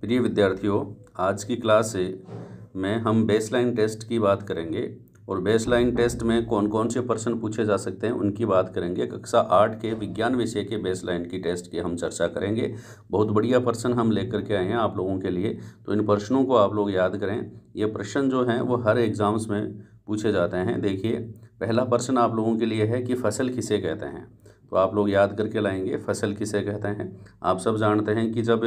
प्रिय विद्यार्थियों आज की क्लास में हम बेसलाइन टेस्ट की बात करेंगे और बेसलाइन टेस्ट में कौन कौन से प्रश्न पूछे जा सकते हैं उनकी बात करेंगे कक्षा आठ के विज्ञान विषय के बेसलाइन की टेस्ट की हम चर्चा करेंगे बहुत बढ़िया प्रश्न हम लेकर के आए हैं आप लोगों के लिए तो इन प्रश्नों को आप लोग याद करें ये प्रश्न जो हैं वो हर एग्ज़ाम्स में पूछे जाते हैं देखिए पहला प्रश्न आप लोगों के लिए है कि फसल किसे कहते हैं तो आप लोग याद करके लाएंगे फसल किसे कहते हैं आप सब जानते हैं कि जब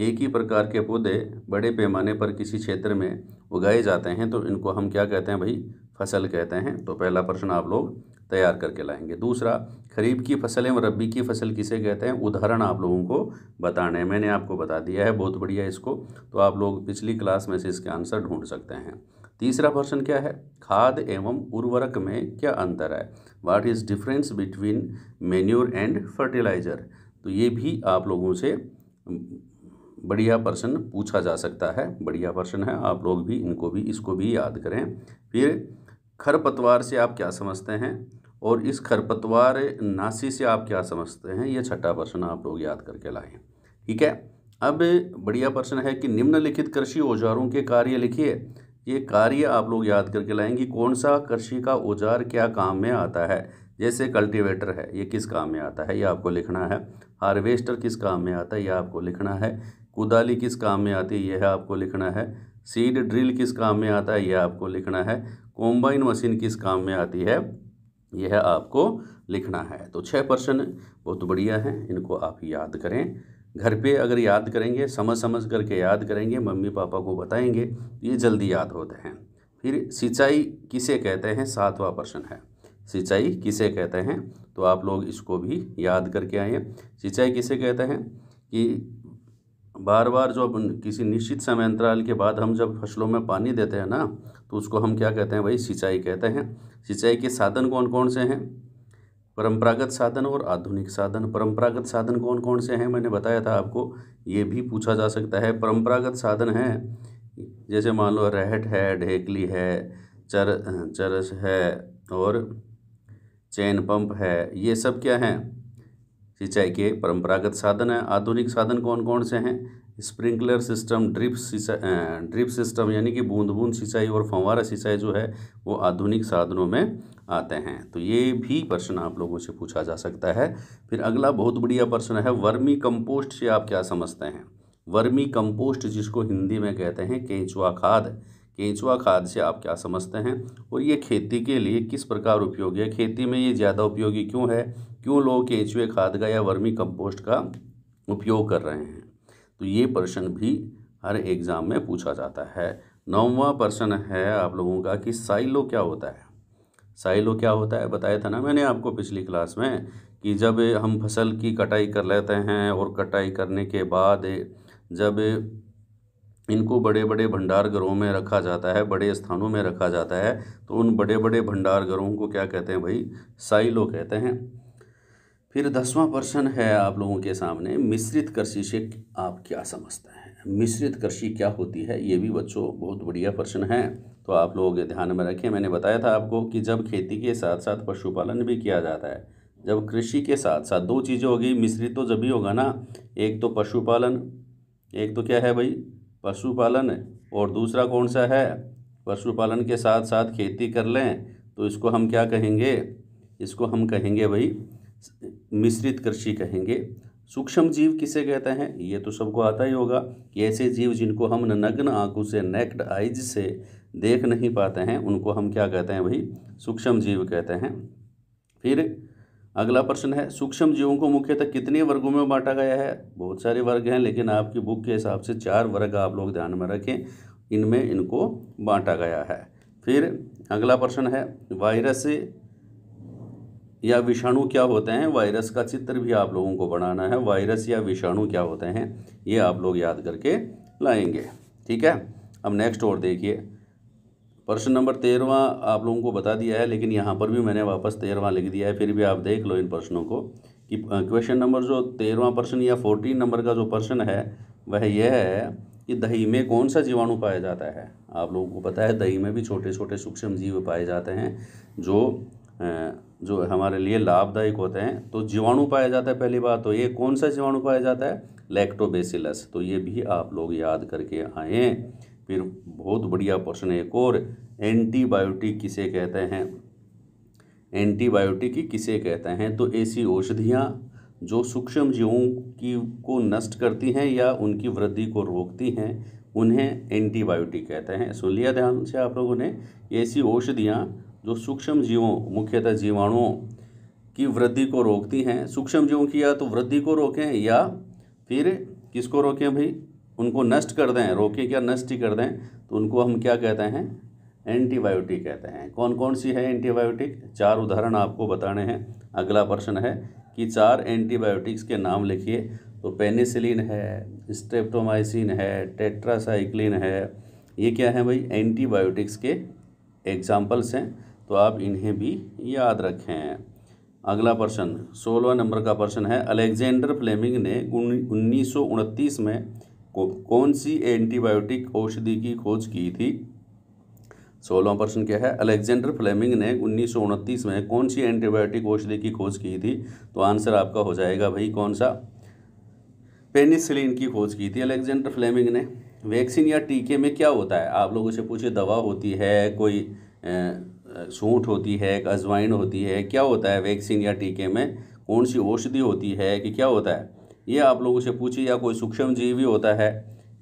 एक ही प्रकार के पौधे बड़े पैमाने पर किसी क्षेत्र में उगाए जाते हैं तो इनको हम क्या कहते हैं भाई फसल कहते हैं तो पहला प्रश्न आप लोग तैयार करके लाएंगे दूसरा खरीफ की फसलें और रबी की फसल किसे कहते हैं उदाहरण आप लोगों को बताने हैं मैंने आपको बता दिया है बहुत बढ़िया इसको तो आप लोग पिछली क्लास में से इसके आंसर ढूंढ सकते हैं तीसरा प्रश्न क्या है खाद एवं उर्वरक में क्या अंतर है what is difference between manure and fertiliser तो ये भी आप लोगों से बढ़िया प्रश्न पूछा जा सकता है बढ़िया प्रश्न है आप लोग भी इनको भी इसको भी याद करें फिर खरपतवार से आप क्या समझते हैं और इस खरपतवार नासी से आप क्या समझते हैं ये छठा प्रश्न आप लोग याद करके लाएँ ठीक है अब बढ़िया प्रश्न है कि निम्नलिखित कृषि औजारों के कार्य लिखिए ये कार्य आप लोग याद करके लाएंगे कौन सा कृषि का औजार क्या काम में आता है जैसे कल्टीवेटर है ये किस काम में आता है ये आपको लिखना है हार्वेस्टर किस काम में आता है ये आपको लिखना है कुदाली किस काम में आती है यह आपको लिखना है सीड ड्रिल किस काम में आता है यह आपको लिखना है कॉम्बाइन मशीन किस काम में आती है यह आपको लिखना है तो छः प्रश्न बहुत बढ़िया हैं इनको आप याद करें घर पे अगर याद करेंगे समझ समझ करके याद करेंगे मम्मी पापा को बताएंगे ये जल्दी याद होते हैं फिर सिंचाई किसे कहते हैं सातवां प्रश्न है सिंचाई किसे कहते हैं तो आप लोग इसको भी याद करके आए सिंचाई किसे कहते हैं कि बार बार जो किसी निश्चित समय अंतराल के बाद हम जब फसलों में पानी देते हैं ना तो उसको हम क्या कहते हैं भाई सिंचाई कहते हैं सिंचाई के साधन कौन कौन से हैं परंपरागत साधन और आधुनिक साधन परंपरागत साधन कौन कौन से हैं मैंने बताया था आपको ये भी पूछा जा सकता है परंपरागत साधन हैं जैसे मान लो रहट है ढेकली है चर चरस है और चैन पंप है ये सब क्या हैं सिंचाई के परंपरागत साधन हैं आधुनिक साधन कौन कौन से हैं स्प्रिंकलर सिस्टम ड्रिप सिंचाई ड्रिप सिस्टम यानी कि बूंद बूंद सिंचाई और फंवारा सिंचाई जो है वो आधुनिक साधनों में आते हैं तो ये भी प्रश्न आप लोगों से पूछा जा सकता है फिर अगला बहुत बढ़िया प्रश्न है वर्मी कंपोस्ट से आप क्या समझते हैं वर्मी कंपोस्ट जिसको हिंदी में कहते हैं केंचुआ खाद केंचुआ खाद से आप क्या समझते हैं और ये खेती के लिए किस प्रकार उपयोगी है खेती में ये ज़्यादा उपयोगी क्यों है क्यों लोग केचुए खाद का या वर्मी कंपोस्ट का उपयोग कर रहे हैं तो ये प्रश्न भी हर एग्ज़ाम में पूछा जाता है नौवा प्रश्न है आप लोगों का कि साइलो क्या होता है साइलो क्या होता है बताया था ना मैंने आपको पिछली क्लास में कि जब हम फसल की कटाई कर लेते हैं और कटाई करने के बाद जब इनको बड़े बड़े भंडार घरों में रखा जाता है बड़े स्थानों में रखा जाता है तो उन बड़े बड़े भंडार घरों को क्या कहते हैं भाई साइलो कहते हैं फिर दसवां प्रश्न है आप लोगों के सामने मिश्रित कृषि से आप क्या समझते हैं मिश्रित कृषि क्या होती है ये भी बच्चों बहुत बढ़िया प्रश्न है तो आप लोग ध्यान में रखें मैंने बताया था आपको कि जब खेती के साथ साथ पशुपालन भी किया जाता है जब कृषि के साथ साथ दो चीज़ें होगी मिश्रित तो जब भी होगा ना एक तो पशुपालन एक तो क्या है भाई पशुपालन और दूसरा कौन सा है पशुपालन के साथ साथ खेती कर लें तो इसको हम क्या कहेंगे इसको हम कहेंगे भाई मिश्रित कृषि कहेंगे सूक्ष्म जीव किसे कहते हैं ये तो सबको आता ही होगा कि ऐसे जीव जिनको हम नग्न आंखों से नेक्ड आइज से देख नहीं पाते हैं उनको हम क्या कहते हैं भाई सूक्ष्म जीव कहते हैं फिर अगला प्रश्न है सूक्ष्म जीवों को मुख्यतः कितने वर्गों में बांटा गया है बहुत सारे वर्ग हैं लेकिन आपकी बुक के हिसाब से चार वर्ग आप लोग ध्यान में रखें इनमें इनको बांटा गया है फिर अगला प्रश्न है वायरस या विषाणु क्या होते हैं वायरस का चित्र भी आप लोगों को बनाना है वायरस या विषाणु क्या होते हैं ये आप लोग याद करके लाएंगे ठीक है अब नेक्स्ट और देखिए प्रश्न नंबर तेरहवा आप लोगों को बता दिया है लेकिन यहाँ पर भी मैंने वापस तेरहवा लिख दिया है फिर भी आप देख लो इन प्रश्नों को कि क्वेश्चन नंबर जो तेरहवा प्रश्न या फोर्टीन नंबर का जो प्रश्न है वह यह है कि दही में कौन सा जीवाणु पाया जाता है आप लोगों को पता है दही में भी छोटे छोटे सूक्ष्म जीव पाए जाते हैं जो जो हमारे लिए लाभदायक होते हैं तो जीवाणु पाया जाता है पहली बार तो ये कौन सा जीवाणु पाया जाता है लैक्टोबेसिलस तो ये भी आप लोग याद करके आए फिर बहुत बढ़िया क्वेश्चन एक और एंटीबायोटिक किसे कहते हैं एंटीबायोटिक किसे कहते हैं तो ऐसी औषधियाँ जो सूक्ष्म जीवों की को नष्ट करती हैं या उनकी वृद्धि को रोकती हैं उन्हें एंटीबायोटिक कहते हैं सुन लिया ध्यान से आप लोगों ने ऐसी औषधियाँ जो सूक्ष्म जीवों मुख्यतः जीवाणुओं की वृद्धि को रोकती हैं सूक्ष्म जीवों की या तो वृद्धि को रोकें या फिर किसको रोकें भाई उनको नष्ट कर दें रोकें क्या नष्ट ही कर दें तो उनको हम क्या कहते हैं एंटीबायोटिक कहते हैं कौन कौन सी है एंटीबायोटिक चार उदाहरण आपको बताने हैं अगला प्रश्न है कि चार एंटीबायोटिक्स के नाम लिखिए तो पेनिसिलिन है स्टेप्टोमाइसिन है टेट्रासाइक्लिन है ये क्या है भाई एंटीबायोटिक्स के एग्जाम्पल्स हैं तो आप इन्हें भी याद रखें अगला प्रश्न सोलवा नंबर का प्रश्न है अलेक्जेंडर फ्लेमिंग ने उन्नीस में कौन सी एंटीबायोटिक औषधि की खोज की थी सोलवा प्रश्न क्या है अलेक्जेंडर फ्लेमिंग ने उन्नीस में कौन सी एंटीबायोटिक औषधि की खोज की थी तो आंसर आपका हो जाएगा भाई कौन सा पेनिसिलिन की खोज की थी अलेक्जेंडर फ्लेमिंग ने वैक्सीन या टीके में क्या होता है आप लोगों से पूछिए दवा होती है कोई सूट होती है एक अजवाइन होती है क्या होता है वैक्सीन या टीके में कौन सी औषधि होती है कि क्या होता है ये आप लोगों से पूछिए या कोई सूक्ष्म जीवी होता है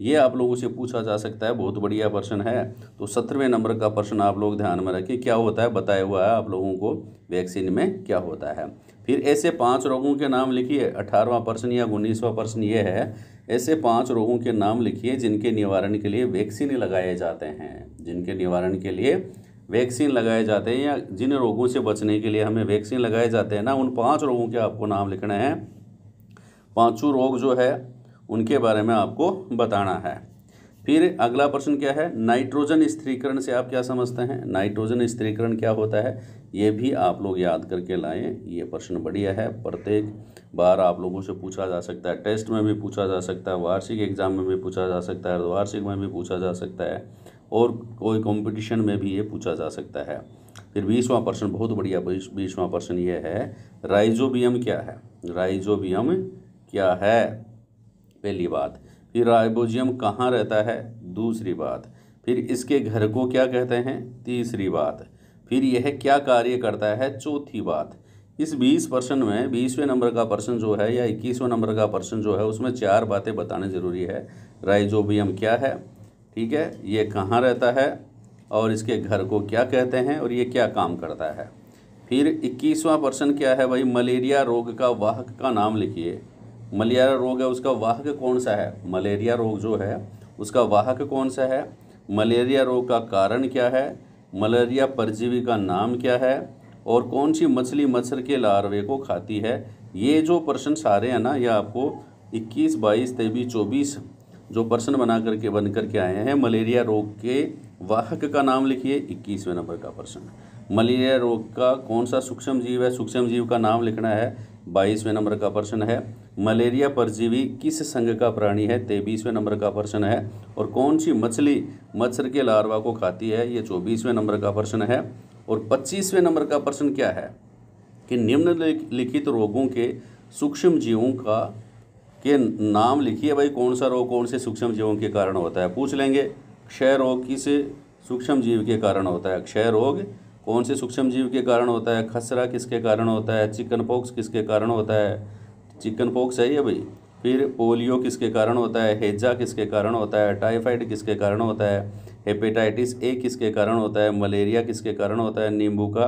ये आप लोगों से पूछा जा सकता है बहुत बढ़िया प्रश्न है तो सत्रहवें नंबर का प्रश्न आप लोग ध्यान में रखें क्या होता है बताया हुआ है आप लोगों को वैक्सीन में क्या होता है फिर ऐसे पांच रोगों के नाम लिखिए अठारहवा प्रश्न या उन्नीसवा प्रश्न ये है ऐसे पांच रोगों के नाम लिखिए जिनके निवारण के लिए वैक्सीन लगाए जाते हैं जिनके निवारण के लिए वैक्सीन लगाए जाते हैं या जिन रोगों से बचने के लिए हमें वैक्सीन लगाए जाते हैं ना उन पांच रोगों के आपको नाम लिखने हैं पांचों रोग जो है उनके बारे में आपको बताना है फिर अगला प्रश्न क्या है नाइट्रोजन स्त्रीकरण से आप क्या समझते हैं नाइट्रोजन स्त्रीकरण क्या होता है ये भी आप लोग याद करके लाएँ ये प्रश्न बढ़िया है प्रत्येक बार आप लोगों से पूछा जा सकता है टेस्ट में भी पूछा जा सकता है वार्षिक एग्जाम में भी पूछा जा सकता है अर्धवार्षिक में भी पूछा जा सकता है और कोई कंपटीशन में भी ये पूछा जा सकता है फिर बीसवां प्रश्न बहुत बढ़िया बीसवां प्रश्न ये है राइजोबियम क्या है राइजोबियम क्या है पहली बात फिर राइबोजियम कहाँ रहता है दूसरी बात फिर इसके घर को क्या कहते हैं तीसरी बात फिर यह क्या कार्य करता है चौथी बात इस बीस प्रश्न में बीसवें नंबर का पर्सन जो है या इक्कीसवें नंबर का पर्सन जो है उसमें चार बातें बताने ज़रूरी है राइजोबियम क्या है ठीक है ये कहाँ रहता है और इसके घर को क्या कहते हैं और ये क्या काम करता है फिर इक्कीसवा प्रश्न क्या है भाई मलेरिया रोग का वाहक का नाम लिखिए मलेरिया रोग है उसका वाहक कौन सा है मलेरिया रोग जो है उसका वाहक कौन सा है मलेरिया रोग का कारण क्या है मलेरिया परजीवी का नाम क्या है और कौन सी मछली मच्छर के लार्वे को खाती है ये जो प्रश्न सारे हैं ना ये आपको 21, 22, तेईस चौबीस जो पर्सन बना करके बन करके आए हैं मलेरिया रोग के वाहक का नाम लिखिए इक्कीसवें नंबर का पर्सन मलेरिया रोग का कौन सा सूक्ष्म जीव है सूक्ष्म जीव का नाम लिखना है बाईसवें नंबर का प्रश्न है मलेरिया परजीवी किस संघ का प्राणी है तेईसवें नंबर का प्रश्न है और कौन सी मछली मच्छर के लार्वा को खाती है ये चौबीसवें नंबर का प्रश्न है और पच्चीसवें नंबर का प्रश्न क्या है कि निम्नलिखित रोगों के सूक्ष्म जीवों का के नाम लिखिए भाई कौन सा रोग कौन से सूक्ष्म जीवों के कारण होता है पूछ लेंगे क्षय रोग किस सूक्ष्म जीव के कारण होता है क्षय रोग कौन से सूक्ष्म जीव के कारण होता है खसरा किसके कारण होता है चिकन पॉक्स किसके कारण होता है चिकन पॉक्स है ये भाई फिर पोलियो किसके कारण होता है हेजा किसके कारण होता है टाइफाइड किसके कारण होता है हेपेटाइटिस ए किसके कारण होता है मलेरिया किसके कारण होता है नींबू का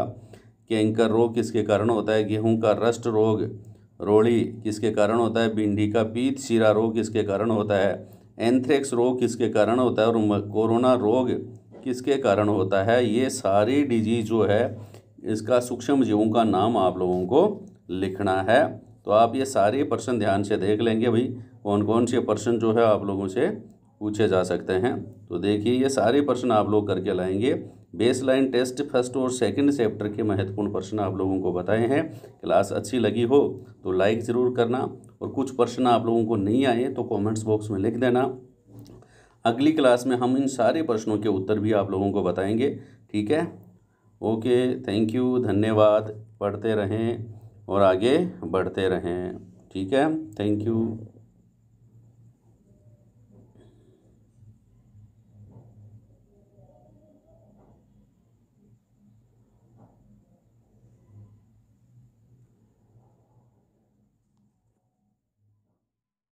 कैंकर रोग किसके कारण होता है गेहूं का रस्ट रोग रोड़ी किसके कारण होता है भिंडी का पीत शिरा रोग किसके कारण होता है एंथ्रेक्स रोग किसके कारण होता है और कोरोना रोग किसके कारण होता है ये सारी डिजीज जो है इसका सूक्ष्म जीवों का नाम आप लोगों को लिखना है तो आप ये सारे प्रश्न ध्यान से देख लेंगे भाई कौन कौन से प्रश्न जो है आप लोगों से पूछे जा सकते हैं तो देखिए ये सारे प्रश्न आप लोग करके लाएंगे बेस लाइन टेस्ट फर्स्ट और सेकंड चैप्टर के महत्वपूर्ण प्रश्न आप लोगों को बताए हैं क्लास अच्छी लगी हो तो लाइक ज़रूर करना और कुछ प्रश्न आप लोगों को नहीं आए तो कमेंट्स बॉक्स में लिख देना अगली क्लास में हम इन सारे प्रश्नों के उत्तर भी आप लोगों को बताएंगे ठीक है ओके थैंक यू धन्यवाद पढ़ते रहें और आगे बढ़ते रहें ठीक है थैंक यू